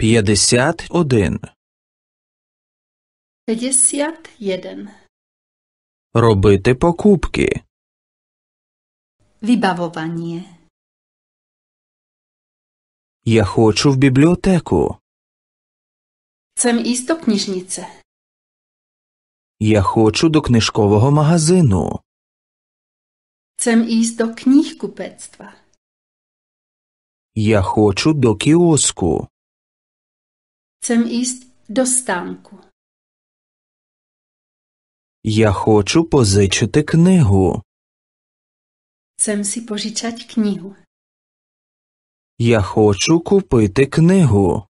п'ятдесят один. П'ятдесят єден. Робити покупки. Вибавування. Я хочу в бібліотеку. Цем істо книжнице. Я хочу до книжкового магазину. Цем істо книг купецтва. Я хочу до кіоску. Chcem ísť do stánku. Я хочу позичити книгу. Chcem si požičať knihu. Я хочу купити книгу.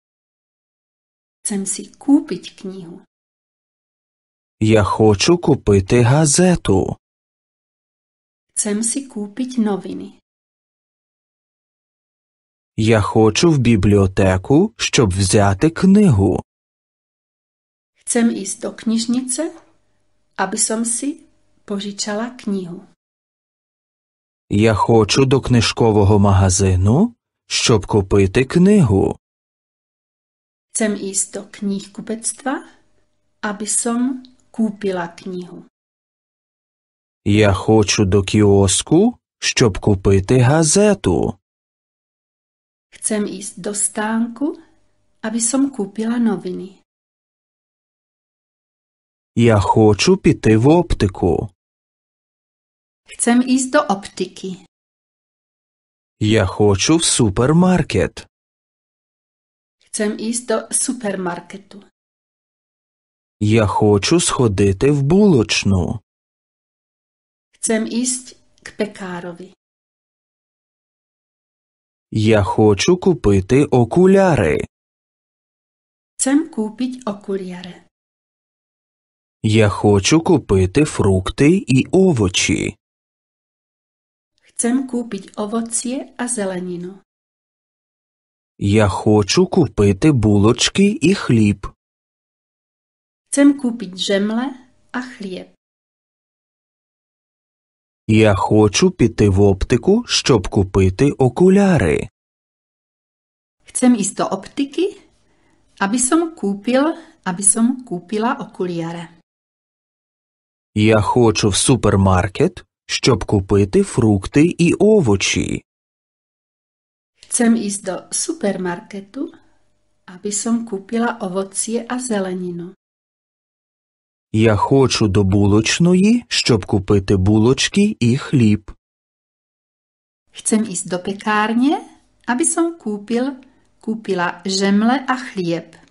Chcem si kúpiť knihu. Я хочу купити газету. Chcem si kúpiť noviny. Я хочу в бібліотеку, щоб взяти книгу. Chcem іс до knižnice, aby som si požičala knihu. Я хочу до книжкового магазину, щоб купити книгу. Chcem іс до книгкупецтва aby som kúpila knihu. Я хочу до кіоску, щоб купити газету. Chcem ísť do stánku, aby som kúpila noviny. Я хочу піти в оптику. Chcem ísť do optiky. Я хочу в супермаркет. Chcem ísť do supermarketu. Я хочу сходити в булочну. Chcem ísť k pekárovi. Я хочу купити окуляри. Chcem купити окуляри. Я хочу купити фрукти і овочі. Chcem купить овоці а зеленіну. Я хочу купити булочки і хліб. Chcem купить жемле а хліб. Я хочу піти в оптику, щоб купити окуляри. Chcem ísť do optiky, aby som kúpil, aby som kúpila okuliare. Я хочу в супермаркет, щоб купити фрукти і овочі. Chcem ísť do supermarketu, aby som kúpila ovocie a zeleninu. Я хочу до булочної, щоб купити булочки і хліб. Chcem ísť do pekárne, aby som kúpil, kúpila žemle a chlieb.